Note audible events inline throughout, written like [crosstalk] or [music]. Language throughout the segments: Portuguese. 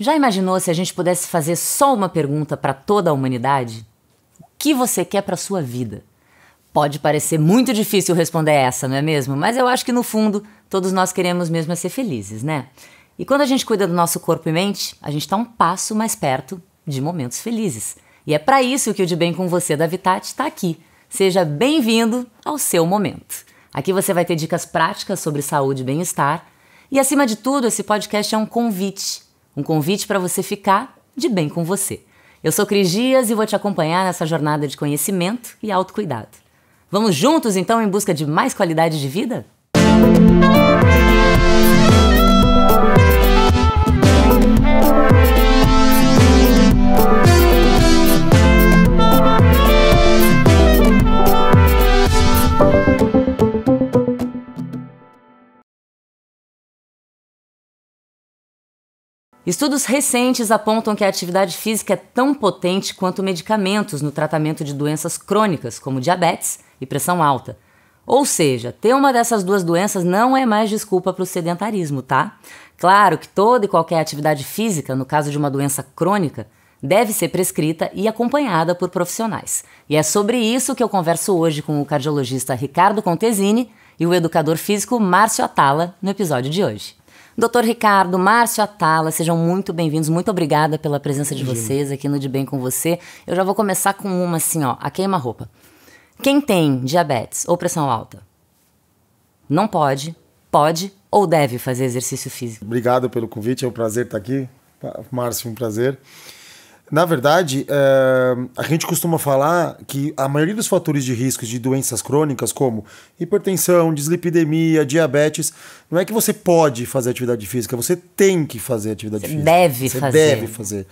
Já imaginou se a gente pudesse fazer só uma pergunta para toda a humanidade? O que você quer para sua vida? Pode parecer muito difícil responder essa, não é mesmo? Mas eu acho que no fundo todos nós queremos mesmo é ser felizes, né? E quando a gente cuida do nosso corpo e mente, a gente está um passo mais perto de momentos felizes. E é para isso que o De Bem com Você da Vitat está aqui. Seja bem-vindo ao seu momento. Aqui você vai ter dicas práticas sobre saúde e bem-estar. E acima de tudo, esse podcast é um convite um convite para você ficar de bem com você. Eu sou Cris Dias e vou te acompanhar nessa jornada de conhecimento e autocuidado. Vamos juntos então em busca de mais qualidade de vida? Estudos recentes apontam que a atividade física é tão potente quanto medicamentos no tratamento de doenças crônicas, como diabetes e pressão alta. Ou seja, ter uma dessas duas doenças não é mais desculpa para o sedentarismo, tá? Claro que toda e qualquer atividade física, no caso de uma doença crônica, deve ser prescrita e acompanhada por profissionais. E é sobre isso que eu converso hoje com o cardiologista Ricardo Contesini e o educador físico Márcio Atala no episódio de hoje. Doutor Ricardo, Márcio Atala, sejam muito bem-vindos. Muito obrigada pela presença de vocês aqui no De Bem com Você. Eu já vou começar com uma assim, ó, a queima-roupa. Quem tem diabetes ou pressão alta não pode, pode ou deve fazer exercício físico. Obrigado pelo convite, é um prazer estar aqui. Márcio, um prazer. Na verdade, eh, a gente costuma falar que a maioria dos fatores de risco de doenças crônicas, como hipertensão, dislipidemia, diabetes, não é que você pode fazer atividade física, você tem que fazer atividade você física. Deve você fazer. deve fazer.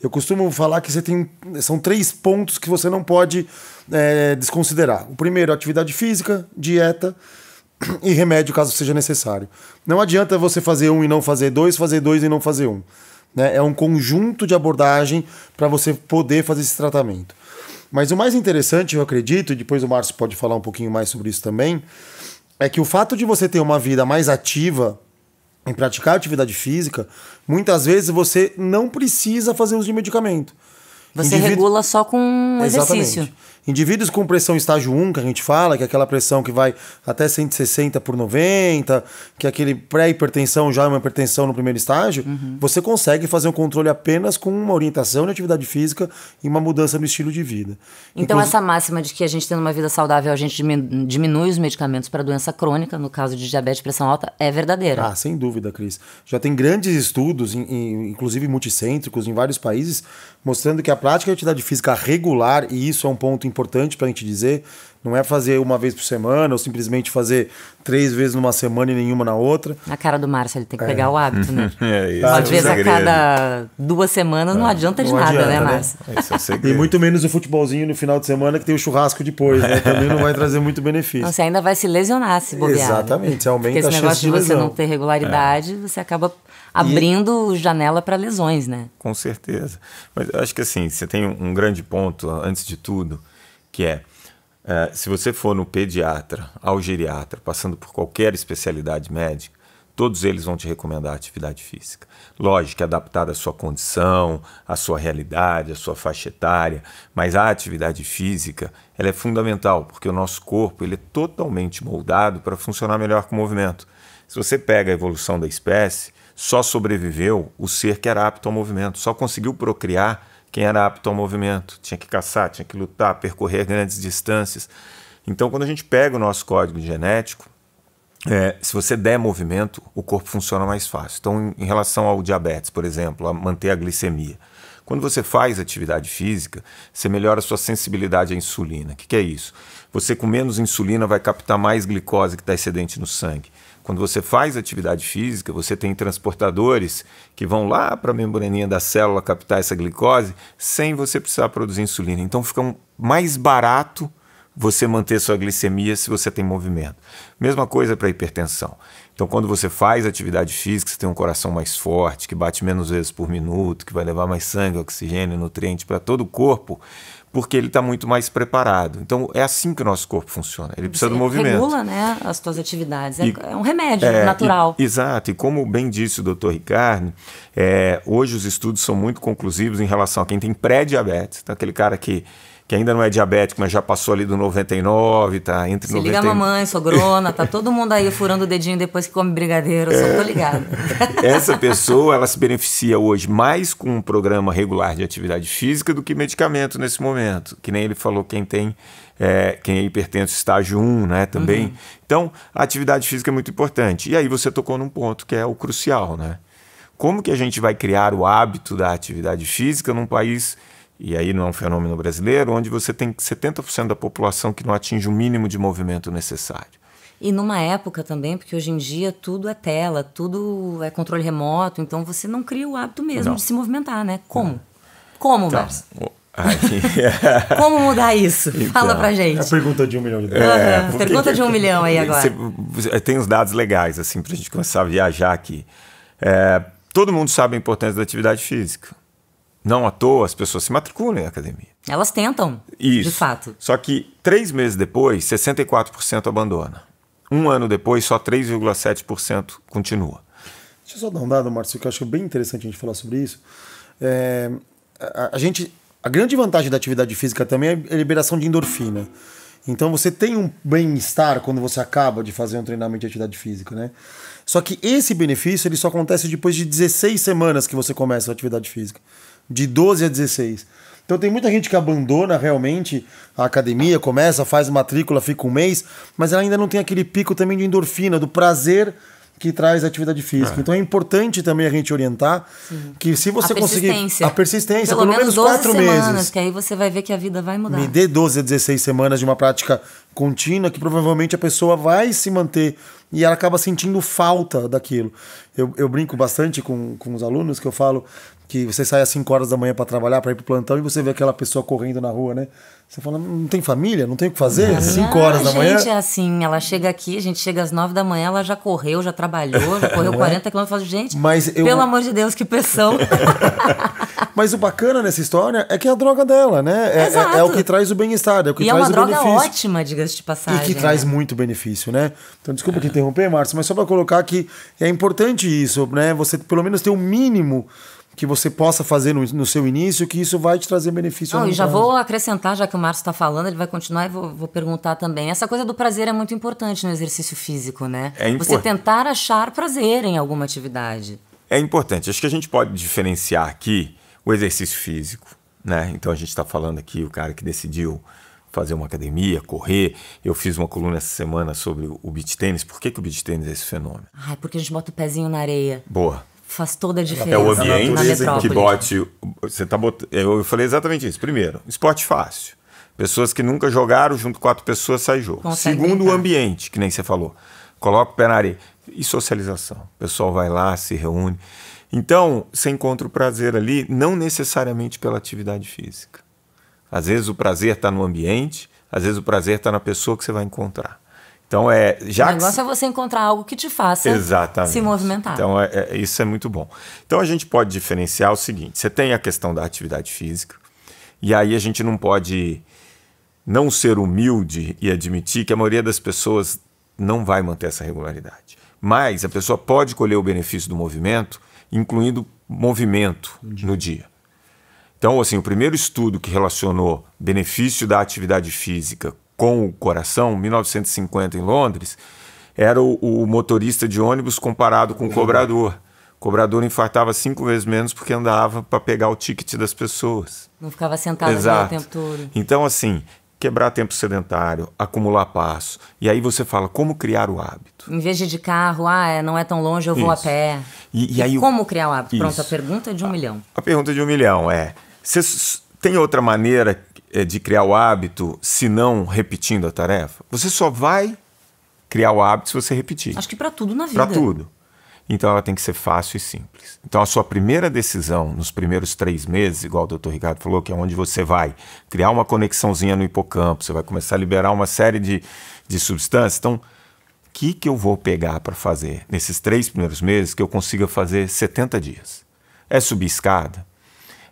Eu costumo falar que você tem. São três pontos que você não pode é, desconsiderar. O primeiro, atividade física, dieta e remédio, caso seja necessário. Não adianta você fazer um e não fazer dois, fazer dois e não fazer um. Né? É um conjunto de abordagem para você poder fazer esse tratamento. Mas o mais interessante, eu acredito, e depois o Márcio pode falar um pouquinho mais sobre isso também, é que o fato de você ter uma vida mais ativa em praticar atividade física, muitas vezes você não precisa fazer uso de medicamento. Você regula só com Exatamente. exercício. Indivíduos com pressão estágio 1, que a gente fala, que é aquela pressão que vai até 160 por 90, que é aquele pré-hipertensão já é uma hipertensão no primeiro estágio, uhum. você consegue fazer um controle apenas com uma orientação de atividade física e uma mudança no estilo de vida. Então, Inclusive... essa máxima de que a gente tendo uma vida saudável, a gente diminui os medicamentos para doença crônica, no caso de diabetes e pressão alta, é verdadeira. Ah, sem dúvida, Cris. Já tem grandes estudos, inclusive multicêntricos, em vários países, mostrando que a prática de atividade física regular, e isso é um ponto importante para a gente dizer. Não é fazer uma vez por semana ou simplesmente fazer três vezes numa semana e nenhuma na outra. Na cara do Márcio, ele tem que é. pegar o hábito, né? [laughs] é isso. É Às é vezes a cada duas semanas não, não é, adianta de não nada, né, adianta, né, Márcio? Né? Isso é [laughs] segredo. e muito menos o futebolzinho no final de semana que tem o churrasco depois, né? Também não vai trazer muito benefício. Não, você ainda vai se lesionar se bobear. Né? Exatamente, você aumenta Porque a chance de Esse negócio de, você não ter regularidade, é. você acaba abrindo e... janela para lesões, né? Com certeza. Mas acho que assim, você tem um grande ponto, antes de tudo, que é eh, se você for no pediatra, ao geriatra, passando por qualquer especialidade médica, todos eles vão te recomendar atividade física. Lógico, é adaptada à sua condição, à sua realidade, à sua faixa etária, mas a atividade física ela é fundamental, porque o nosso corpo ele é totalmente moldado para funcionar melhor com o movimento. Se você pega a evolução da espécie, só sobreviveu o ser que era apto ao movimento, só conseguiu procriar quem era apto ao movimento tinha que caçar, tinha que lutar, percorrer grandes distâncias. Então, quando a gente pega o nosso código genético, é, se você der movimento, o corpo funciona mais fácil. Então, em relação ao diabetes, por exemplo, a manter a glicemia. Quando você faz atividade física, você melhora a sua sensibilidade à insulina. O que, que, é isso? Você com menos insulina vai captar mais glicose que está excedente no sangue. Quando você faz atividade física, você tem transportadores que vão lá para a membraninha da célula captar essa glicose sem você precisar produzir insulina. Então fica um, mais barato você manter sua glicemia se você tem movimento. Mesma coisa para hipertensão. Então, quando você faz atividade física, você tem um coração mais forte, que bate menos vezes por minuto, que vai levar mais sangue, oxigênio, nutriente para todo o corpo porque ele está muito mais preparado. Então é assim que o nosso corpo funciona. Ele precisa Você do movimento. Regula, né, as suas atividades. É e, é um remédio é, natural. E, exato. E como bem disse o Dr. Ricardo, é, hoje os estudos são muito conclusivos em relação a quem tem pré-diabetes, então aquele cara que que ainda não é diabético, mas já passou ali do 99, tá entre Se 99... liga a mamãe, sogrona, tá todo mundo aí furando o dedinho depois que come brigadeiro, é... só tô é. ligado. [laughs] Essa pessoa, ela se beneficia hoje mais com um programa regular de atividade física do que medicamento nesse momento, que nem ele falou quem tem é, quem é hipertenso estágio 1, né, também. Uhum. Então, a atividade física é muito importante. E aí você tocou num ponto que é o crucial, né? Como que a gente vai criar o hábito da atividade física num país e aí não é um fenômeno brasileiro, onde você tem 70% da população que não atinge o mínimo de movimento necessário. E numa época também, porque hoje em dia tudo é tela, tudo é controle remoto, então você não cria o hábito mesmo não. de se movimentar, né? Como? Não. Como, então, aí... [laughs] [laughs] Como mudar isso? Então, Fala pra gente. É a pergunta de um milhão de dólares. É, uhum. Pergunta de um milhão aí agora. Você, eh, tem uns dados legais, assim, pra gente começar a viajar aqui. É, todo mundo sabe a importância da atividade física. Não à toa as pessoas se matriculam em academia. Elas tentam, Isso. de fato. Só que três meses depois, 64% abandona. Um ano depois, só 3,7% continua. Deixa eu só dar um dado, Márcio, que eu acho bem interessante a gente falar sobre isso. É, a, a, gente, a grande vantagem da atividade física também é a liberação de endorfina. Então você tem um bem-estar quando você acaba de fazer um treinamento de atividade física, né? Só que esse benefício ele só acontece depois de 16 semanas que você começa a atividade física de 12 a 16. Então tem muita gente que abandona realmente a academia, começa, faz matrícula, fica um mês, mas ela ainda não tem aquele pico também de endorfina, do prazer que traz a atividade física. É. Então é importante também a gente orientar Sim. que se você a conseguir a persistência, pelo, pelo menos, menos quatro semanas, meses, que aí você vai ver que a vida vai mudar. Me dê 12 a 16 semanas de uma prática contínua que provavelmente a pessoa vai se manter e ela acaba sentindo falta daquilo. Eu, eu brinco bastante com, com os alunos que eu falo que você sai às 5 horas da manhã para trabalhar, para ir pro plantão e você vê aquela pessoa correndo na rua, né? Você fala, não tem família, não tem o que fazer? 5 ah, horas da manhã. A gente é assim, ela chega aqui, a gente chega às 9 da manhã, ela já correu, já trabalhou, já [laughs] correu é? 40 falo, Gente, Mas eu... pelo amor de Deus, que pressão. [laughs] Mas o bacana nessa história é que é a droga dela, né? É, é, é o que traz o bem-estar, é o que e é traz o benefício. é uma droga ótima, diga-se de passagem. E que né? traz muito benefício, né? Então, desculpa te é. interromper, Márcio, mas só para colocar que é importante isso, né? Você pelo menos ter o um mínimo que você possa fazer no, no, seu início, que isso vai te trazer benefício. Não, e já vou acrescentar, já que o Márcio está falando, ele vai continuar e vou, vou, perguntar também. Essa coisa do prazer é muito importante no exercício físico, né? É importante. Você tentar achar prazer em alguma atividade. É importante. Acho que a gente pode diferenciar aqui o exercício físico, né? Então a gente está falando aqui o cara que decidiu fazer uma academia, correr. Eu fiz uma coluna essa semana sobre o beach tênis. Por que, que o beach tênis é esse fenômeno? Ah, porque a gente bota o pezinho na areia. Boa faz toda a diferença. É o ambiente que bote. Você tá bot... Eu falei exatamente isso. Primeiro, esporte fácil. Pessoas que nunca jogaram, junto com quatro pessoas, sai jogo. Consegue Segundo, o ambiente, que nem você falou. Coloca o pé na areia. E socialização. O pessoal vai lá, se reúne. Então, você encontra o prazer ali, não necessariamente pela atividade física. Às vezes o prazer está no ambiente, às vezes o prazer está na pessoa que você vai encontrar. Então é já o negócio que... é você encontrar algo que te faça Exatamente. se movimentar. Então é, é, isso é muito bom. Então a gente pode diferenciar o seguinte: você tem a questão da atividade física e aí a gente não pode não ser humilde e admitir que a maioria das pessoas não vai manter essa regularidade. Mas a pessoa pode colher o benefício do movimento, incluindo movimento dia. no dia. Então, assim, o primeiro estudo que relacionou benefício da atividade física com o coração, 1950 em Londres, era o, o motorista de ônibus comparado com o cobrador. O cobrador infartava cinco vezes menos porque andava para pegar o ticket das pessoas. Não ficava sentado o tempo todo. Então, assim, quebrar tempo sedentário, acumular passo. E aí você fala, como criar o hábito? Em vez de de carro, ah, é, não é tão longe, eu vou isso. a pé. E, e aí, como criar o hábito? Isso. Pronto, a pergunta de um a, milhão. A pergunta de um milhão é: você tem outra maneira é, de criar o hábito se não repetindo a tarefa? Você só vai criar o hábito se você repetir. Acho que para tudo na vida. Para tudo. Então ela tem que ser fácil e simples. Então a sua primeira decisão nos primeiros três meses, igual o doutor Ricardo falou, que é onde você vai criar uma conexãozinha no hipocampo, você vai começar a liberar uma série de, de substâncias. Então, o que, que eu vou pegar para fazer nesses três primeiros meses que eu consiga fazer 70 dias? É subir escada?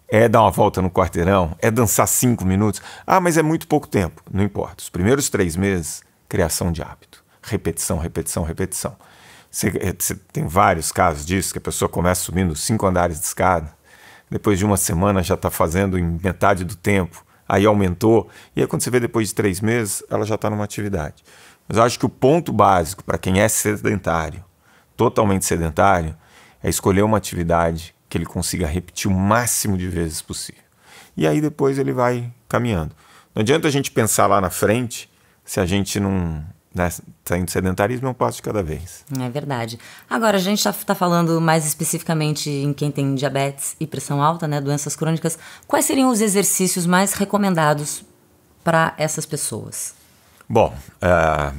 é dar uma volta no quarteirão, é dançar cinco minutos. Ah, mas é muito pouco tempo. Não importa. Os primeiros três meses, criação de hábito. Repetição, repetição, repetição. Você, eh, você tem vários casos disso, que a pessoa começa subindo cinco andares de escada, depois de uma semana já está fazendo em metade do tempo, aí aumentou, e aí quando você vê depois de três meses, ela já está numa atividade. Mas eu acho que o ponto básico para quem é sedentário, totalmente sedentário, é escolher uma atividade que ele consiga repetir o máximo de vezes possível. E aí depois ele vai caminhando. Não adianta a gente pensar lá na frente se a gente não. Né, indo tá sedentarismo é um passo de cada vez. É verdade. Agora, a gente está tá falando mais especificamente em quem tem diabetes e pressão alta, né, doenças crônicas. Quais seriam os exercícios mais recomendados para essas pessoas? Bom, uh,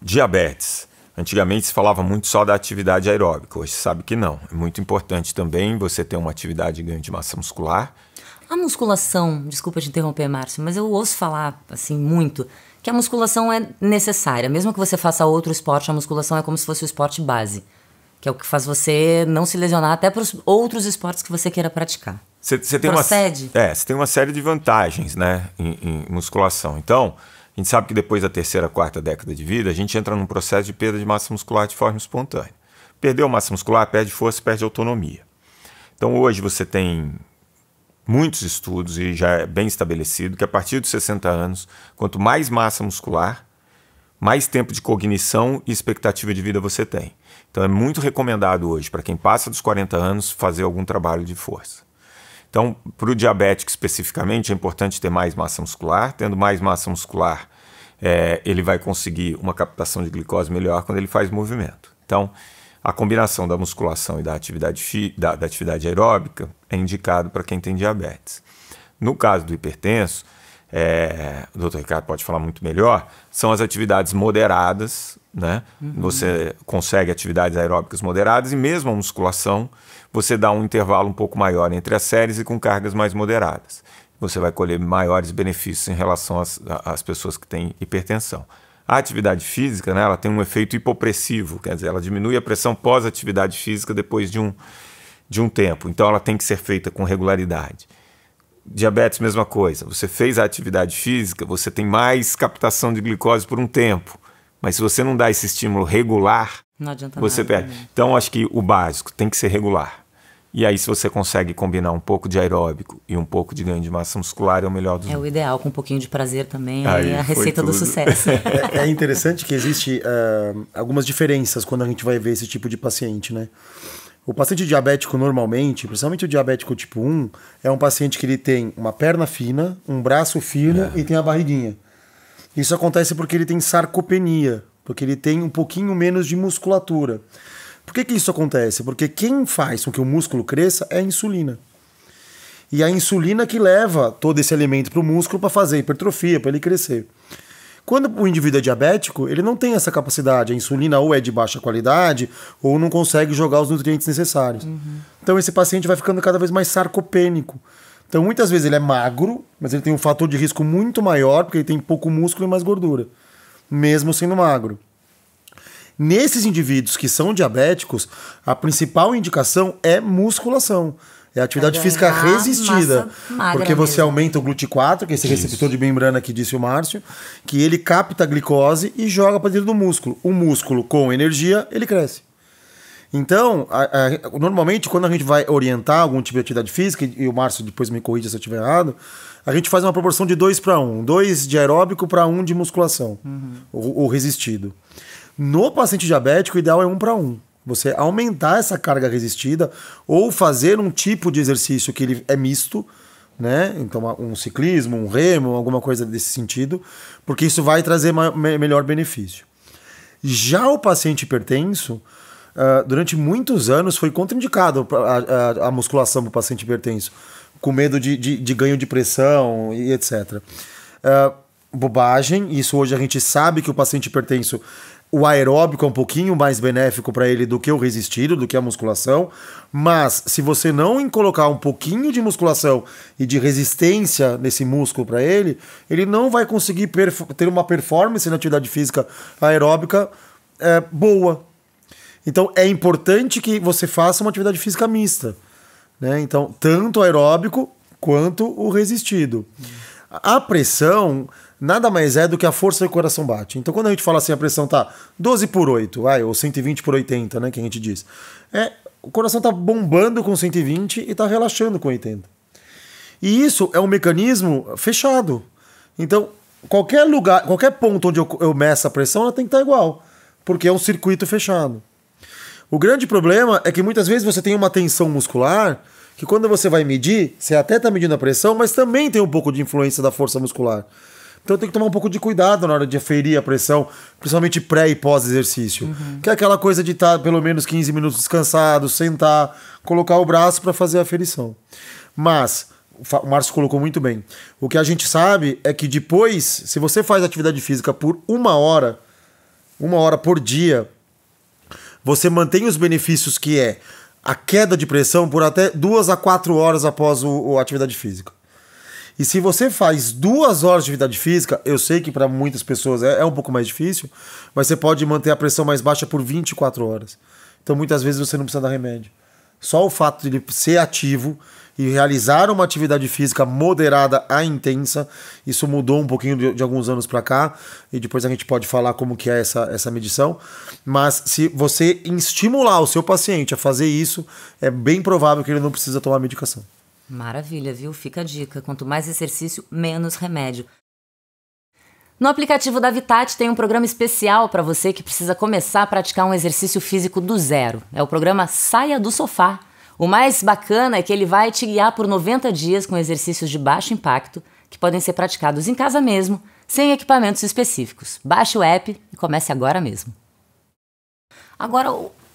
diabetes. Antigamente se falava muito só da atividade aeróbica, hoje sabe que não. É muito importante também você ter uma atividade de ganho de massa muscular. A musculação, desculpa te interromper, Márcio, mas eu ouço falar assim muito que a musculação é necessária. Mesmo que você faça outro esporte, a musculação é como se fosse o esporte base, que é o que faz você não se lesionar até para os outros esportes que você queira praticar. Você tem Procede. uma é, você tem uma série de vantagens, né, em, em musculação. Então, gente sabe que depois da terceira, quarta década de vida, a gente entra num processo de perda de massa muscular de forma espontânea. Perdeu massa muscular, perde força, perde autonomia. Então hoje você tem muitos estudos e já é bem estabelecido que a partir dos 60 anos, quanto mais massa muscular, mais tempo de cognição e expectativa de vida você tem. Então é muito recomendado hoje para quem passa dos 40 anos fazer algum trabalho de força. Então, para o diabético especificamente, é importante ter mais massa muscular. Tendo mais massa muscular, é, ele vai conseguir uma captação de glicose melhor quando ele faz movimento. Então, a combinação da musculação e da atividade, da, da atividade aeróbica é indicado para quem tem diabetes. No caso do hipertenso, é, o doutor Ricardo pode falar muito melhor, são as atividades moderadas, né? Uhum. Você consegue atividades aeróbicas moderadas e mesmo a musculação você dá um intervalo um pouco maior entre as séries e com cargas mais moderadas. Você vai colher maiores benefícios em relação às, às pessoas que têm hipertensão. A atividade física né, ela tem um efeito hipopressivo, quer dizer, ela diminui a pressão pós-atividade física depois de um, de um tempo. Então ela tem que ser feita com regularidade. Diabetes, mesma coisa. Você fez a atividade física, você tem mais captação de glicose por um tempo. Mas se você não dá esse estímulo regular, você nada, perde. Né? Então, acho que o básico tem que ser regular. E aí, se você consegue combinar um pouco de aeróbico e um pouco de ganho de massa muscular, é o melhor dos É o ideal, com um pouquinho de prazer também, é aí é a receita do sucesso. [laughs] É, é, interessante que existe uh, algumas diferenças quando a gente vai ver esse tipo de paciente, né? O paciente diabético normalmente, principalmente o diabético tipo 1, é um paciente que ele tem uma perna fina, um braço fino é. e tem a barriguinha. Isso acontece porque ele tem sarcopenia, porque ele tem um pouquinho menos de musculatura. Por que, que isso acontece? Porque quem faz com que o músculo cresça é a insulina. E a insulina que leva todo esse alimento para o músculo para fazer hipertrofia, para ele crescer. Quando o indivíduo é diabético, ele não tem essa capacidade. A insulina ou é de baixa qualidade ou não consegue jogar os nutrientes necessários. Uhum. Então esse paciente vai ficando cada vez mais sarcopênico. Então muitas vezes ele é magro, mas ele tem um fator de risco muito maior porque ele tem pouco músculo e mais gordura, mesmo sendo magro. Nesses indivíduos que são diabéticos, a principal indicação é musculação. É a atividade física resistida. Porque você mesmo. aumenta o GLUT4, que é esse Isso. receptor de membrana que disse o Márcio, que ele capta a glicose e joga para dentro do músculo. O músculo, com energia, ele cresce. Então, a, a, normalmente, quando a gente vai orientar algum tipo de atividade física, e o Márcio depois me corrija se eu estiver errado, a gente faz uma proporção de 2 para 1. 2 de aeróbico para 1 um de musculação, uhum. o, o resistido. No paciente diabético, o ideal é um para um. Você aumentar essa carga resistida ou fazer um tipo de exercício que ele é misto, né? Então, um ciclismo, um remo, alguma coisa desse sentido, porque isso vai trazer melhor benefício. Já o paciente hipertenso, uh, durante muitos anos foi contraindicado a, a, a musculação para o paciente hipertenso, com medo de, de, de, ganho de pressão e etc. Uh, ah, bobagem, isso hoje a gente sabe que o paciente hipertenso o aeróbico é um pouquinho mais benéfico para ele do que o resistido, do que a musculação. Mas se você não colocar um pouquinho de musculação e de resistência nesse músculo para ele, ele não vai conseguir ter uma performance na atividade física aeróbica é, boa. Então é importante que você faça uma atividade física mista. Né? Então, tanto aeróbico quanto o resistido. A pressão nada mais é do que a força que o coração bate. Então, quando a gente fala assim, a pressão tá 12 por 8, vai, ou 120 por 80, né, que a gente diz. É, o coração tá bombando com 120 e tá relaxando com 80. E isso é um mecanismo fechado. Então, qualquer lugar, qualquer ponto onde eu, eu meço a pressão, ela tem que estar tá igual, porque é um circuito fechado. O grande problema é que muitas vezes você tem uma tensão muscular que quando você vai medir, você até está medindo a pressão, mas também tem um pouco de influência da força muscular. Então tem que tomar um pouco de cuidado na hora de aferir a pressão, principalmente pré e pós-exercício. Uhum. Que é aquela coisa de estar pelo menos 15 minutos descansado, sentar, colocar o braço para fazer a aferição. Mas, o Márcio colocou muito bem, o que a gente sabe é que depois, se você faz atividade física por uma hora, uma hora por dia, você mantém os benefícios que é a queda de pressão por até duas a quatro horas após o, a atividade física. E se você faz duas horas de atividade física, eu sei que para muitas pessoas é, é, um pouco mais difícil, mas você pode manter a pressão mais baixa por 24 horas. Então muitas vezes você não precisa dar remédio. Só o fato de ele ser ativo e realizar uma atividade física moderada a intensa, isso mudou um pouquinho de, de alguns anos para cá, e depois a gente pode falar como que é essa, essa medição. Mas se você estimular o seu paciente a fazer isso, é bem provável que ele não precisa tomar medicação. Maravilha, viu? Fica a dica. Quanto mais exercício, menos remédio. No aplicativo da Vitat tem um programa especial para você que precisa começar a praticar um exercício físico do zero. É o programa Saia do Sofá. O mais bacana é que ele vai te guiar por 90 dias com exercícios de baixo impacto que podem ser praticados em casa mesmo, sem equipamentos específicos. Baixe o app e comece agora mesmo. Agora,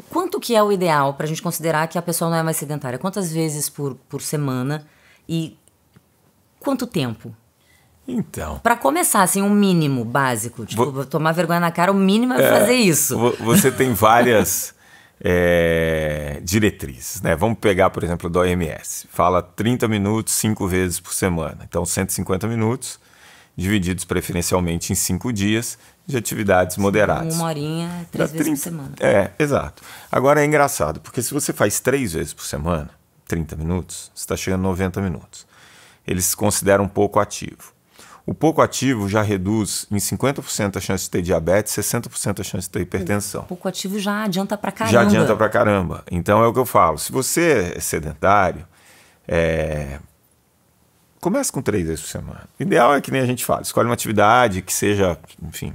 quanto que é o ideal para a gente considerar que a pessoa não é mais sedentária? Quantas vezes por, por semana e quanto tempo? Então. Para começar, assim, um mínimo básico. Tipo, vou, tomar vergonha na cara, o mínimo é, é fazer isso. Você tem [laughs] várias é, diretrizes, né? Vamos pegar, por exemplo, do OMS. Fala 30 minutos, cinco vezes por semana. Então, 150 minutos, divididos preferencialmente em cinco dias, de atividades moderadas. Uma horinha, três Dá vezes 30, por semana. É, exato. Agora é engraçado, porque se você faz três vezes por semana, 30 minutos, você está chegando a 90 minutos. Eles consideram pouco ativo. O pouco ativo já reduz em 50% a chance de ter diabetes, 60% a chance de ter hipertensão. O pouco ativo já adianta pra caramba. Já adianta pra caramba. Então é o que eu falo. Se você é sedentário, é... começa com três vezes por semana. O ideal é que nem a gente fala, escolhe uma atividade que seja, enfim,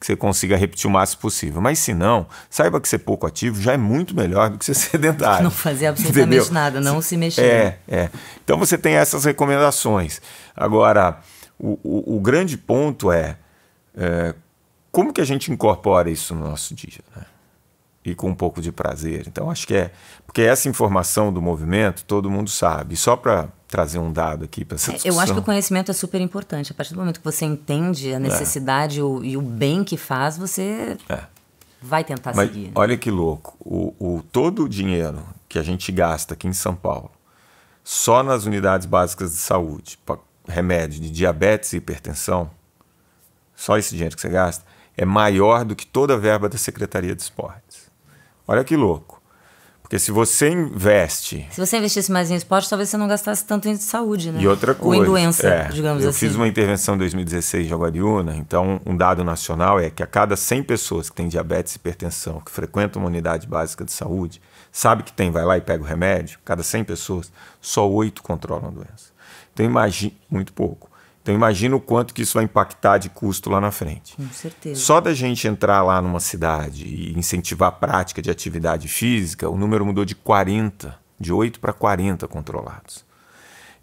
que você consiga repetir o máximo possível. Mas se não, saiba que ser pouco ativo já é muito melhor do que ser [laughs] sedentário. Não fazer absolutamente entendeu? nada, não se, mexer. É, é. Então você tem essas recomendações. Agora, o, o, o grande ponto é, é, como que a gente incorpora isso no nosso dia? Né? e com um pouco de prazer. Então acho que é, porque essa informação do movimento todo mundo sabe. só para trazer um dado aqui para essa discussão. É, eu acho que o conhecimento é super importante. A partir do momento que você entende a é. necessidade é. o, e o bem que faz, você é. vai tentar Mas seguir. Né? Olha que louco. O, o, todo o dinheiro que a gente gasta aqui em São Paulo, só nas unidades básicas de saúde, remédio de diabetes e hipertensão, só esse dinheiro que você gasta, é maior do que toda a verba da Secretaria de Esporte. Olha que louco. Porque se você investe. Se você investisse mais em esporte, talvez você não gastasse tanto em saúde, né? E outra coisa. Ou em doença, é, digamos eu assim. Eu fiz uma intervenção em 2016 de Aguariúna, então um dado nacional é que a cada 100 pessoas que têm diabetes e hipertensão, que frequentam uma unidade básica de saúde, sabe que tem, vai lá e pega o remédio, cada 100 pessoas, só 8 controlam a doença. Então imagine, muito pouco. Então imagina o quanto que isso vai impactar de custo lá na frente. Com certeza. Só da gente entrar lá numa cidade e incentivar a prática de atividade física, o número mudou de 40, de 8 para 40 controlados.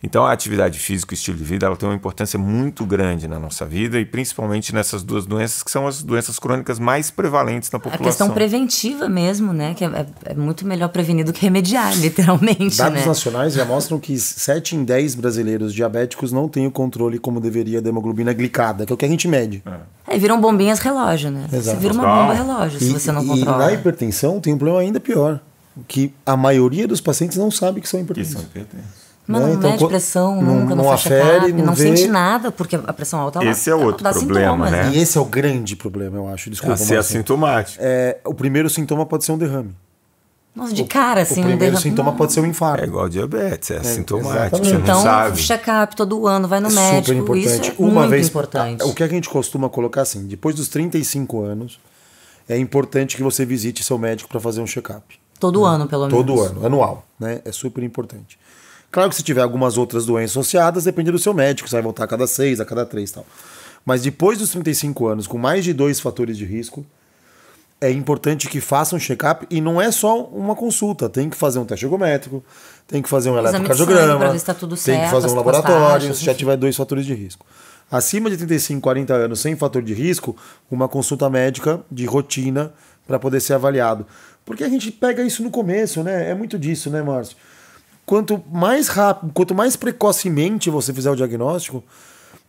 Então, a atividade física e o estilo de vida ela tem uma importância muito grande na nossa vida e principalmente nessas duas doenças que são as doenças crônicas mais prevalentes na população. A questão preventiva mesmo, né? Que é, é, é muito melhor prevenir do que remediar, [laughs] literalmente. Dados né? nacionais já mostram que 7 em 10 brasileiros diabéticos não têm o controle como deveria da hemoglobina glicada, que é o que a gente mede. É, é viram bombinhas relógio, né? Exato. Você vira uma bomba relógio e, se você não e controla. E na hipertensão tem um problema ainda pior, que a maioria dos pacientes não sabe que são hipertensos. Que são hipertensos. Mas né? não então, mede pressão, não, nunca não, não afere, não, vê... sente nada, porque a pressão alta é Esse lá, é outro problema, sintomas, né? né? E esse é o grande problema, eu acho. Desculpa. Ah, se é assintomático. É, o primeiro sintoma pode ser um derrame. Nossa, de cara, assim, o primeiro um sintoma pode ser um infarto. É igual diabetes, é, é sintomático, você então, não sabe. check-up todo ano, vai no é médico. Super importante. É Uma vez, importante. O que a gente costuma colocar assim, depois dos 35 anos, é importante que você visite seu médico para fazer um check-up. Todo né? ano, pelo menos. Todo ano, anual, né? É super importante. Claro que se tiver algumas outras doenças associadas, depende do seu médico, você vai voltar a cada seis, a cada três e tal. Mas depois dos 35 anos, com mais de dois fatores de risco, é importante que faça um check-up e não é só uma consulta, tem que fazer um teste ergométrico, tem que fazer um eletrocardiograma, tá tem certo, que fazer um laboratório, se já tiver dois fatores de risco. Acima de 35, 40 anos, sem fator de risco, uma consulta médica de rotina para poder ser avaliado. Porque a gente pega isso no começo, né? É muito disso, né, Márcio? quanto mais rápido, quanto mais precocemente você fizer o diagnóstico,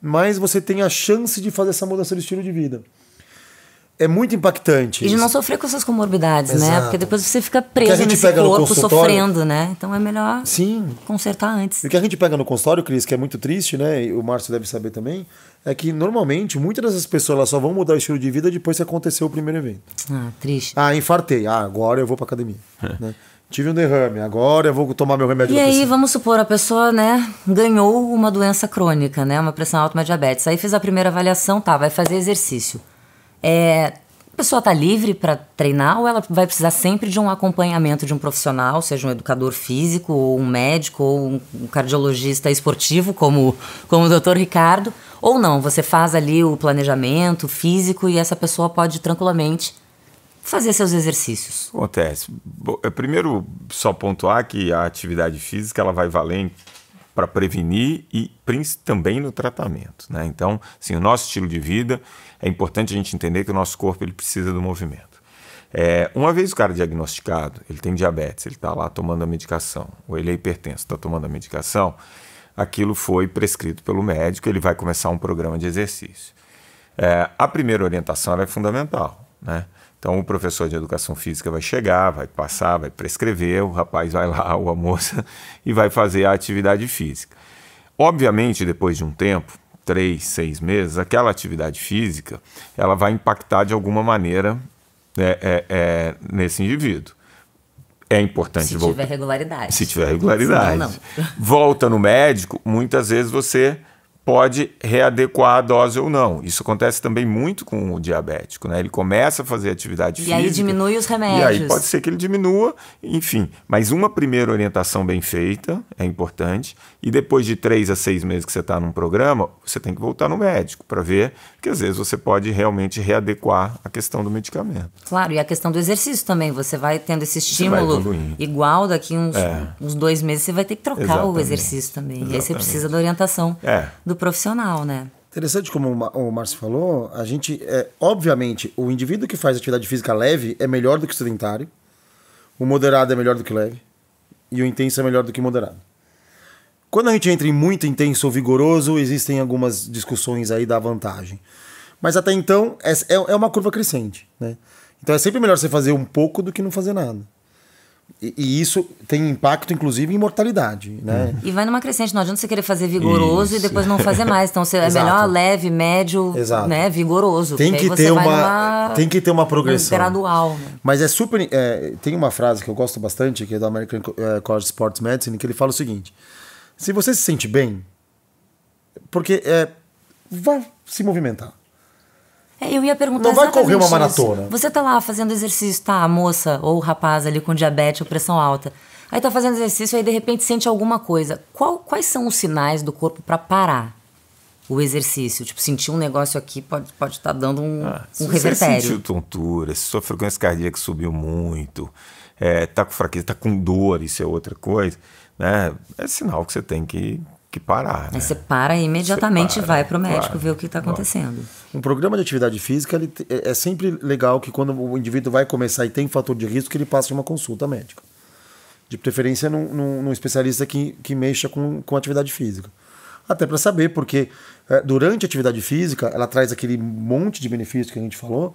mais você tem a chance de fazer essa mudança de estilo de vida. É muito impactante. E de não sofrer com essas comorbidades, né? Exato. né? Porque depois você fica preso nesse corpo sofrendo, né? Então é melhor Sim. consertar antes. E o que a gente pega no consultório, Cris, que é muito triste, né? E o Márcio deve saber também, é que normalmente muitas dessas pessoas só vão mudar o estilo de vida depois que aconteceu o primeiro evento. Ah, triste. Ah, infartei. Ah, agora eu vou pra academia. É. né? tive um derrame, agora eu vou tomar meu remédio. E aí, vamos supor, a pessoa, né, ganhou uma doença crônica, né, uma pressão alta, uma diabetes. Aí fiz a primeira avaliação, tá, vai fazer exercício. É, a pessoa tá livre para treinar ou ela vai precisar sempre de um acompanhamento de um profissional, seja um educador físico ou um médico ou um cardiologista esportivo, como, como o doutor Ricardo, ou não, você faz ali o planejamento físico e essa pessoa pode tranquilamente fazer seus exercícios? Acontece. Bom, eh, primeiro, só pontuar que a atividade física ela vai valer para prevenir e também no tratamento. Né? Então, assim, o nosso estilo de vida, é importante a gente entender que o nosso corpo ele precisa do movimento. É, uma vez o cara diagnosticado, ele tem diabetes, ele está lá tomando a medicação, ou ele é hipertenso, está tomando a medicação, aquilo foi prescrito pelo médico, ele vai começar um programa de exercício. É, a primeira orientação é fundamental né? Então o professor de educação física vai chegar, vai passar, vai prescrever, o rapaz vai lá, ou a moça, [laughs] e vai fazer a atividade física. Obviamente, depois de um tempo, três, seis meses, aquela atividade física ela vai impactar de alguma maneira é, é, é, nesse indivíduo. É importante Se voltar. tiver regularidade. Se tiver regularidade. Se não, não. Volta no médico, muitas vezes você pode readequar a dose ou não. Isso acontece também muito com o diabético, né? Ele começa a fazer atividade e física. E aí diminui os remédios. E aí pode ser que ele diminua, enfim. Mas uma primeira orientação bem feita é importante. E depois de três a seis meses que você está num programa, você tem que voltar no médico para ver, porque às vezes você pode realmente readequar a questão do medicamento. Claro, e a questão do exercício também. Você vai tendo esse estímulo igual daqui uns, é. uns dois meses, você vai ter que trocar Exatamente. o exercício também. Exatamente. E aí você precisa da orientação é. do profissional, né? Interessante como o Márcio falou, a gente, é, obviamente, o indivíduo que faz atividade física leve é melhor do que o sedentário, o moderado é melhor do que leve e o intenso é melhor do que moderado. Quando a gente entra em muito intenso ou vigoroso, existem algumas discussões aí da vantagem. Mas até então, é, é, é uma curva crescente, né? Então é sempre melhor você fazer um pouco do que não fazer nada. E, e, isso tem impacto, inclusive, em mortalidade. Né? E vai numa crescente, não adianta você querer fazer vigoroso isso. e depois não fazer mais. Então é melhor leve, médio, Exato. né? Vigoroso. Tem que, ter uma, numa... tem que ter uma progressão. Gradual. Né? Mas é super. É, tem uma frase que eu gosto bastante, que é da American é, College of Sports Medicine, que ele fala o seguinte: se você se sente bem, porque é, vá se movimentar. É, eu ia perguntar Não vai correr uma maratona. Isso. Você tá lá fazendo exercício, tá? A moça ou o rapaz ali com diabetes ou pressão alta. Aí tá fazendo exercício, aí de repente sente alguma coisa. Qual, quais são os sinais do corpo para parar o exercício? Tipo, sentir um negócio aqui pode estar pode tá dando um, ah, um revertério. Se sentiu tontura, se sua frequência cardíaca subiu muito, é, tá com fraqueza, tá com dor, isso é outra coisa, né? É sinal que você tem que que parar. Aí né? você para imediatamente você para, vai para o médico claro. ver o que está acontecendo. Um programa de atividade física ele é, é sempre legal que quando o indivíduo vai começar e tem fator de risco, que ele passe uma consulta médica. De preferência num, num, num especialista que, que mexa com, com atividade física. Até para saber, porque é, durante a atividade física, ela traz aquele monte de benefícios que a gente falou,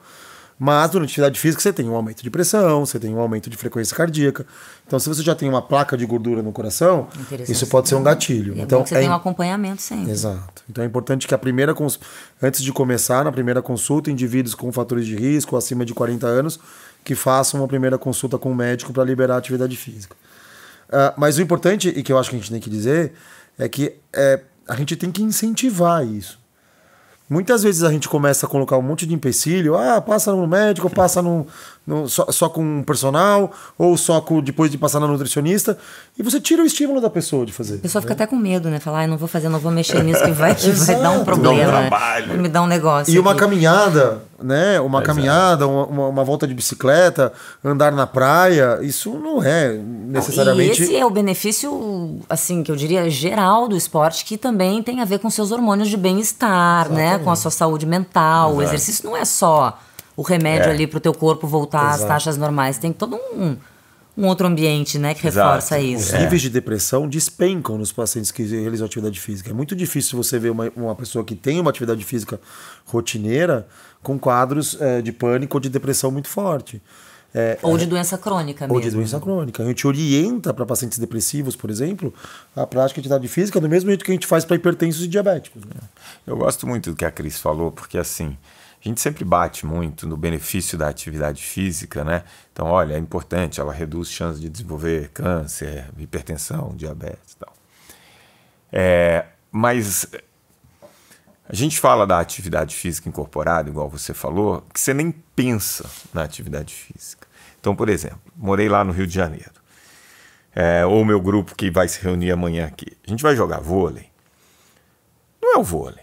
mas durante a atividade física você tem um aumento de pressão, você tem um aumento de frequência cardíaca. Então, se você já tem uma placa de gordura no coração, isso pode ser um gatilho. É então, você é tem um acompanhamento sempre. Exato. Então é importante que a primeira cons... antes de começar, na primeira consulta, indivíduos com fatores de risco acima de 40 anos que façam uma primeira consulta com o médico para liberar a atividade física. Uh, mas o importante, e que eu acho que a gente tem que dizer, é que é, a gente tem que incentivar isso. Muitas vezes a gente começa a colocar um monte de empecilho, ah, passa no médico, passa no, no só, só, com um personal, ou só com, depois de passar na nutricionista, e você tira o estímulo da pessoa de fazer. A pessoa né? fica até com medo, né? Falar, ah, não vou fazer, não vou mexer nisso, que vai, [laughs] que vai dar um problema. Dá um né? trabalho. Me dá um negócio. E aqui. uma caminhada né? Uma é. caminhada, uma, uma, volta de bicicleta, andar na praia, isso não é necessariamente. E esse é o benefício, assim, que eu diria geral do esporte, que também tem a ver com seus hormônios de bem-estar, né? Com a sua saúde mental. Exato. O exercício não é só o remédio é. ali para o teu corpo voltar Exato. às taxas normais, tem todo um um outro ambiente, né, que Exato. reforça isso. Os é. níveis de depressão despencam nos pacientes que realizam atividade física. É muito difícil você ver uma, uma pessoa que tem uma atividade física rotineira com quadros é, de pânico ou de depressão muito forte. É, ou é, de doença crônica mesmo. Ou de doença crônica. A gente orienta para pacientes depressivos, por exemplo, a prática de atividade física do mesmo jeito que a gente faz para hipertensos e diabéticos. Né? Eu gosto muito do que a Cris falou, porque assim, a gente sempre bate muito no benefício da atividade física, né? Então, olha, é importante, ela reduz chances de desenvolver câncer, hipertensão, diabetes e tal. É, mas a gente fala da atividade física incorporada, igual você falou, que você nem pensa na atividade física. Então, por exemplo, morei lá no Rio de Janeiro. É, ou meu grupo que vai se reunir amanhã aqui. A gente vai jogar vôlei. Não é o vôlei.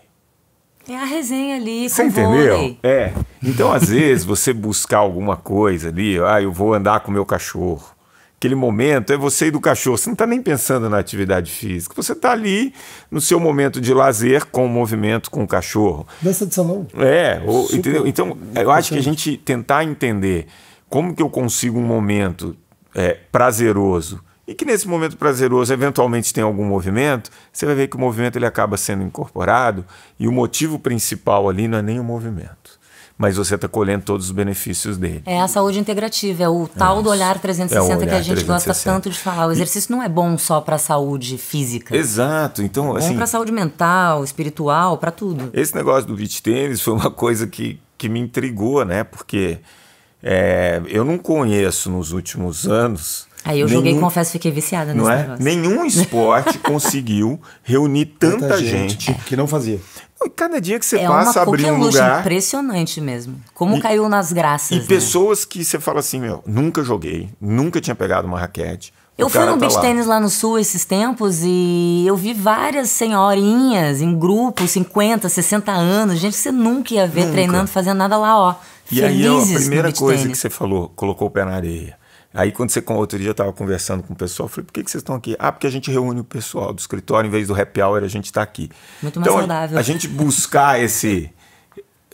É a resenha ali. Você entendeu? É. Então, às vezes, você buscar alguma coisa ali, ah, eu vou andar com meu cachorro. Aquele momento é você e do cachorro. Você não está nem pensando na atividade física. Você está ali no seu momento de lazer com o movimento com o cachorro. Dança de salão. É, ou, entendeu? Então, eu acho que a gente tentar entender como que eu consigo um momento é, prazeroso e que nesse momento prazeroso eventualmente tem algum movimento, você vai ver que o movimento ele acaba sendo incorporado e o motivo principal ali não é nem o movimento. Mas você está colhendo todos os benefícios dele. É a saúde integrativa, é o tal Nossa. do olhar 360 é olhar que a gente 360. gosta tanto de falar. O exercício e... não é bom só para a saúde física. Exato. Então, é assim, bom para a saúde mental, espiritual, para tudo. Esse negócio do beat tênis foi uma [laughs] coisa que, que me intrigou, né? Porque é, eu não conheço nos últimos anos Aí eu Nenhum, joguei, confesso, fiquei viciada nesse não é? Negócio. Nenhum esporte [laughs] conseguiu reunir tanta, tanta gente, gente. Que não fazia. E cada dia que você é passa, abre um lugar... impressionante mesmo. Como e, caiu nas graças. E né? pessoas que você fala assim, meu, nunca joguei, nunca tinha pegado uma raquete. Eu fui no tá beach lá. tênis lá no Sul esses tempos e eu vi várias senhorinhas em grupo, 50, 60 anos. Gente que você nunca ia ver nunca. treinando, fazendo nada lá, ó. E aí, ó, a primeira coisa tênis. que você falou, colocou o pé na areia Aí, quando você, outro dia, estava conversando com o pessoal, eu falei, por que, que vocês estão aqui? Ah, porque a gente reúne o pessoal do escritório, em vez do happy hour, a gente está aqui. Muito mais então, saudável. A, a gente buscar esse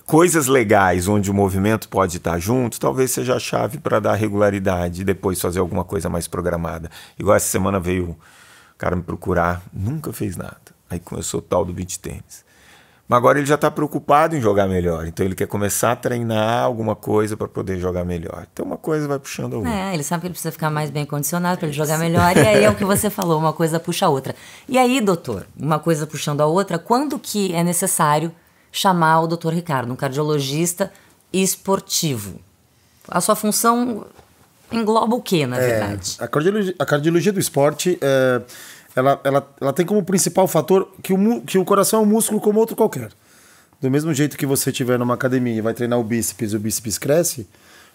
coisas legais onde o movimento pode estar junto, talvez seja a chave para dar regularidade e depois fazer alguma coisa mais programada. Igual essa semana veio o cara me procurar, nunca fez nada. Aí começou o tal do beat tênis. Mas agora ele já está preocupado em jogar melhor. Então ele quer começar a treinar alguma coisa para poder jogar melhor. Então uma coisa vai puxando a outra. É, ele sabe que ele precisa ficar mais bem condicionado para ele jogar melhor. E aí é o que você [laughs] falou, uma coisa puxa a outra. E aí, doutor, uma coisa puxando a outra, quando que é necessário chamar o doutor Ricardo, um cardiologista esportivo? A sua função engloba o que, na é, verdade? É, a, cardiologia, a, cardiologia, do esporte. É ela, ela, ela tem como principal fator que o, que o coração é um músculo como outro qualquer. Do mesmo jeito que você tiver numa academia e vai treinar o bíceps e o bíceps cresce,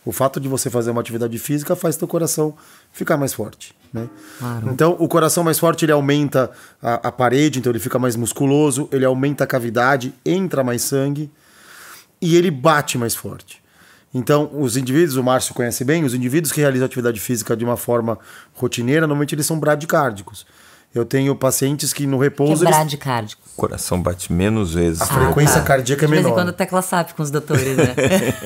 o fato de você fazer uma atividade física faz teu coração ficar mais forte, né? Claro. Então, o coração mais forte, ele aumenta a, a, parede, então ele fica mais musculoso, ele aumenta a cavidade, entra mais sangue e ele bate mais forte. Então, os indivíduos, o Márcio conhece bem, os indivíduos que realizam atividade física de uma forma rotineira, normalmente eles são bradicárdicos. Eu tenho pacientes que no repouso. Quebrar de cardíaco. O coração bate menos vezes. A ah, frequência tá. cardíaca é menor. De vez em quando tecla SAP com os doutores, né?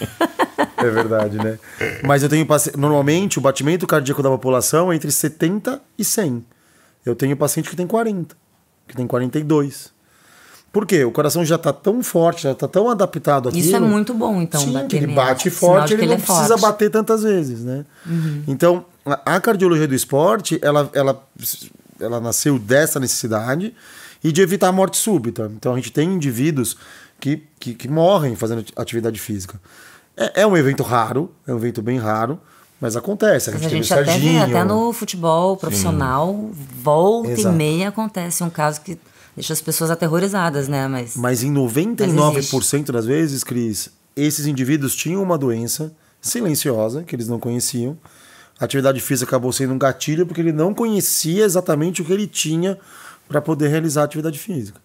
[laughs] é verdade, né? Mas eu tenho paci... Normalmente, o batimento cardíaco da população é entre 70 e 100. Eu tenho paciente que tem 40, que tem 42. Por quê? O coração já está tão forte, já está tão adaptado aqui. Isso é muito bom, então. Sim, ele bate mesmo. forte, ele, ele, não é precisa forte. bater tantas vezes, né? Uhum. Então, a cardiologia do esporte, ela, ela ela nasceu dessa necessidade e de evitar a morte súbita. Então a gente tem indivíduos que, que, que morrem fazendo atividade física. É, é, um evento raro, é um evento bem raro, mas acontece. A gente, a gente até até no futebol profissional, sim. volta Exato. e meia acontece um caso que deixa as pessoas aterrorizadas, né? Mas, mas em 99% mas das vezes, Cris, esses indivíduos tinham uma doença silenciosa que eles não conheciam a atividade física acabou sendo um gatilho porque ele não conhecia exatamente o que ele tinha para poder realizar a atividade física.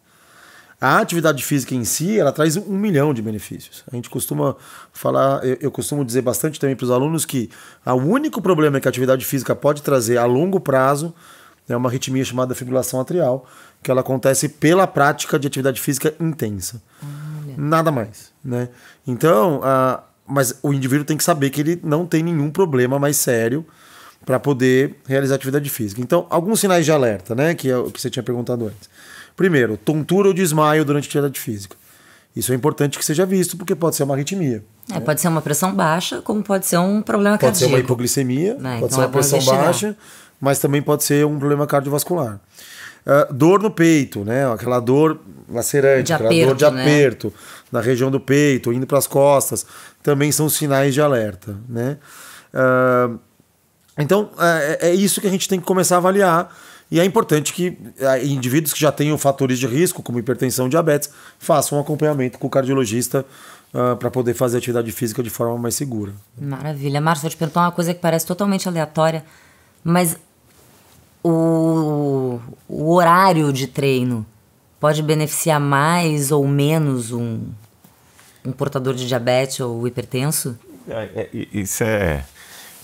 A atividade física em si, ela traz um milhão de benefícios. A gente costuma falar, eu, eu costumo dizer bastante também para os alunos que o único problema que a atividade física pode trazer a longo prazo é uma arritmia chamada fibrilação atrial, que ela acontece pela prática de atividade física intensa. Olha. Nada mais, né? Então, a, mas o indivíduo tem que saber que ele não tem nenhum problema mais sério para poder realizar atividade física. Então, alguns sinais de alerta, né, que é o que você tinha perguntado antes. Primeiro, tontura ou desmaio durante atividade física. Isso é importante que seja visto, porque pode ser uma arritmia. É, né? Pode ser uma pressão baixa, como pode ser um problema pode cardíaco. Pode ser uma hipoglicemia, é, pode então ser uma é pressão investigar. baixa, mas também pode ser um problema cardiovascular uh, dor no peito, né? Aquela dor lacerante, de aquela aperto, dor de né? aperto na região do peito, indo para as costas, também são sinais de alerta, né? Uh, então, é, é, é isso que a gente tem que começar a avaliar. E é importante que ah, indivíduos que já tenham fatores de risco, como hipertensão, diabetes, façam um acompanhamento com o cardiologista Uh, para poder fazer atividade física de forma mais segura. Maravilha. Márcio, vou te perguntar uma coisa que parece totalmente aleatória, mas o, o horário de treino pode beneficiar mais ou menos um, um portador de diabetes ou hipertenso? É, é, isso é.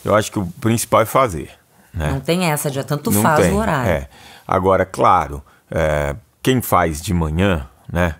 Eu acho que o principal é fazer. Né? Não tem essa, já ah, tanto Não faz tem, o horário. É. Agora, claro, é, quem faz de manhã, né,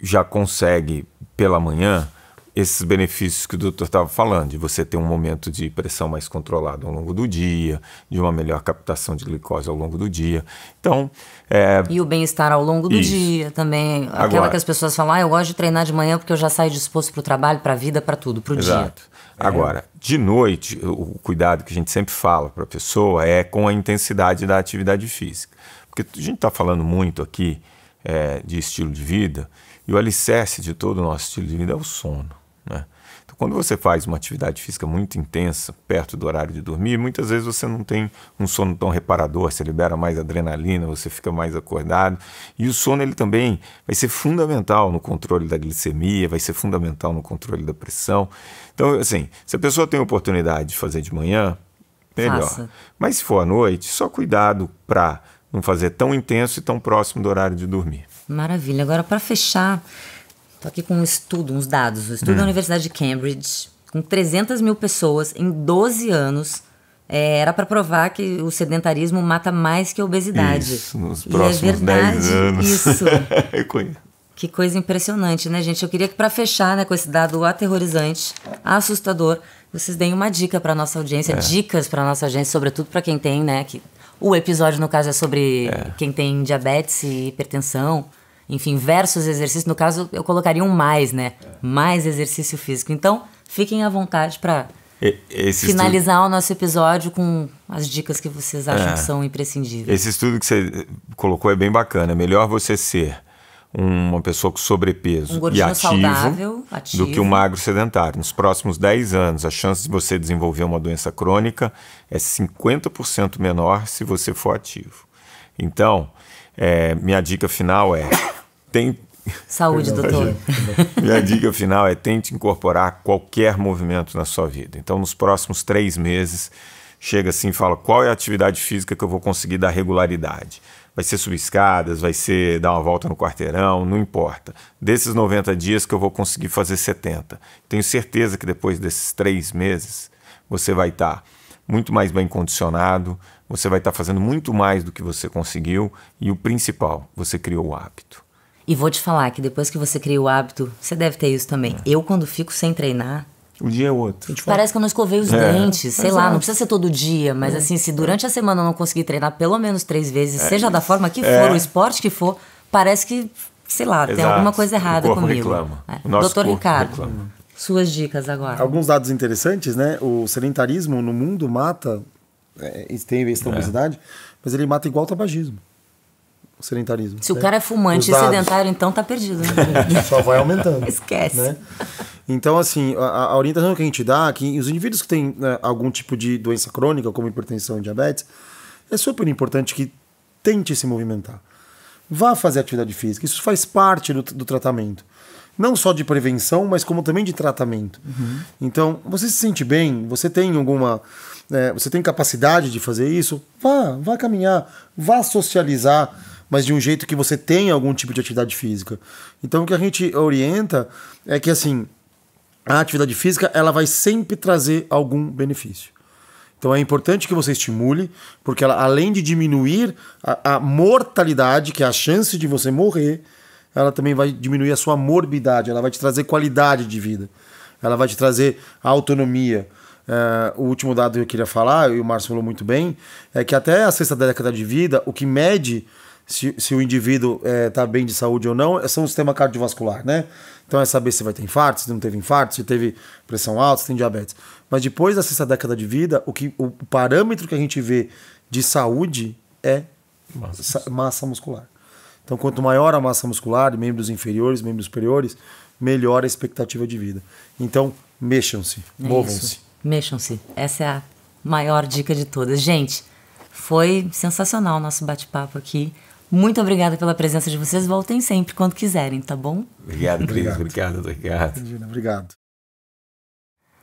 já consegue pela manhã esses benefícios que o doutor estava falando, de você ter um momento de pressão mais controlado ao longo do dia, de uma melhor captação de glicose ao longo do dia. Então. É... E o bem-estar ao longo do Isso. dia também. Aquela Agora, que as pessoas falam, ah, eu gosto de treinar de manhã porque eu já saio disposto para o trabalho, para a vida, para tudo, para o dia. Exato. Agora, de noite, o cuidado que a gente sempre fala para a pessoa é com a intensidade da atividade física. Porque a gente está falando muito aqui é, de estilo de vida e o alicerce de todo o nosso estilo de vida é o sono. Quando você faz uma atividade física muito intensa, perto do horário de dormir, muitas vezes você não tem um sono tão reparador, você libera mais adrenalina, você fica mais acordado. E o sono ele também vai ser fundamental no controle da glicemia, vai ser fundamental no controle da pressão. Então, assim, se a pessoa tem a oportunidade de fazer de manhã, melhor. Faça. Mas se for à noite, só cuidado para não fazer tão intenso e tão próximo do horário de dormir. Maravilha. Agora, para fechar, Estou aqui com um estudo, uns dados. Um estudo hum. da Universidade de Cambridge, com 300 mil pessoas em 12 anos. É, era para provar que o sedentarismo mata mais que a obesidade. Isso, nos e é próximos é verdade, 10 anos. Isso. [laughs] Que coisa impressionante, né, gente? Eu queria que, para fechar né, com esse dado aterrorizante, assustador, vocês deem uma dica para nossa audiência, é. dicas para nossa audiência, sobretudo para quem tem, né? Que o episódio, no caso, é sobre é. quem tem diabetes e hipertensão enfim, versus exercício. No caso, eu colocaria um mais, né? Mais exercício físico. Então, fiquem à vontade para finalizar estudo... o nosso episódio com as dicas que vocês acham é. que são imprescindíveis. Esse estudo que você colocou é bem bacana. É melhor você ser uma pessoa com sobrepeso um e ativo, saudável, ativo, do que um magro sedentário. Nos próximos 10 anos, a chance de você desenvolver uma doença crônica é 50% menor se você for ativo. Então, é, minha dica final é tem. Saúde, doutor. [laughs] Minha dica final é tente incorporar qualquer movimento na sua vida. Então, nos próximos três meses, chega assim e fala qual é a atividade física que eu vou conseguir dar regularidade. Vai ser subir escadas, vai ser dar uma volta no quarteirão, não importa. Desses 90 dias que eu vou conseguir fazer 70. Tenho certeza que depois desses três meses você vai estar tá muito mais bem condicionado, você vai estar tá fazendo muito mais do que você conseguiu e o principal, você criou o hábito. E vou te falar que depois que você cria o hábito, você deve ter isso também. É. Eu, quando fico sem treinar, um dia é outro. Tipo, Parece que eu não escovei os é, dentes, sei lá, é. não precisa ser todo dia, mas é. assim, se durante a semana eu não conseguir treinar pelo menos três vezes, é seja da forma que é. for, o esporte que for, parece que, sei lá, Exato. tem alguma coisa errada o comigo. Reclama. É. O Doutor Ricardo, reclama. suas dicas agora. Alguns dados interessantes, né? O sedentarismo no mundo mata, tem a obesidade, mas ele mata igual o tabagismo o sedentarismo. Se né? o cara é fumante e sedentário, então tá perdido. Né? [laughs] Só vai aumentando. [laughs] Esquece. Né? Então, assim, a, a, orientação que a gente dá é que os indivíduos que têm né, algum tipo de doença crônica, como hipertensão e diabetes, é super importante que tente se movimentar. Vá fazer atividade física. Isso faz parte do, do tratamento. Não só de prevenção, mas como também de tratamento. Uhum. Então, você se sente bem, você tem alguma. É, você tem capacidade de fazer isso, vá, vá caminhar, vá socializar mas de um jeito que você tenha algum tipo de atividade física. Então o que a gente orienta é que assim, a atividade física ela vai sempre trazer algum benefício. Então é importante que você estimule, porque ela, além de diminuir a, a mortalidade, que é a chance de você morrer, ela também vai diminuir a sua morbidade, ela vai te trazer qualidade de vida, ela vai te trazer autonomia. É, o último dado que eu queria falar, e o Márcio falou muito bem, é que até a sexta década de vida, o que mede se, se o indivíduo está é, tá bem de saúde ou não, é, são o sistema cardiovascular, né? Então é saber se vai ter infarto, se não teve infarto, se teve pressão alta, se tem diabetes. Mas depois da sexta década de vida, o, que, o parâmetro que a gente vê de saúde é massa, massa muscular. Então, quanto maior a massa muscular, membros inferiores, membros superiores, melhor a expectativa de vida. Então, mexam-se, é movam-se. Mexam-se. Essa é a maior dica de todas. Gente, foi sensacional o nosso bate-papo aqui. Muito obrigada pela presença de vocês. Voltem sempre quando quiserem, tá bom? Obrigado, Cris. obrigado, obrigado. obrigado.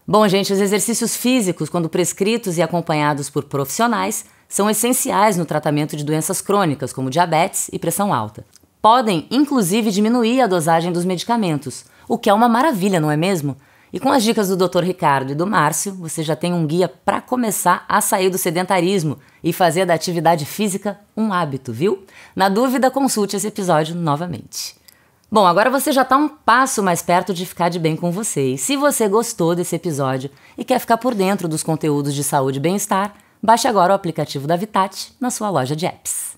Bom, gente, os exercícios físicos, quando prescritos e acompanhados por profissionais, são essenciais no tratamento de doenças crônicas, como diabetes e pressão alta. Podem, inclusive, diminuir a dosagem dos medicamentos, o que é uma maravilha, não é mesmo? E com as dicas do Dr. Ricardo e do Márcio, você já tem um guia para começar a sair do sedentarismo e fazer da atividade física um hábito, viu? Na dúvida, consulte esse episódio novamente. Bom, agora você já está um passo mais perto de ficar de bem com você. E se você gostou desse episódio e quer ficar por dentro dos conteúdos de saúde e bem-estar, baixe agora o aplicativo da Vitat na sua loja de apps.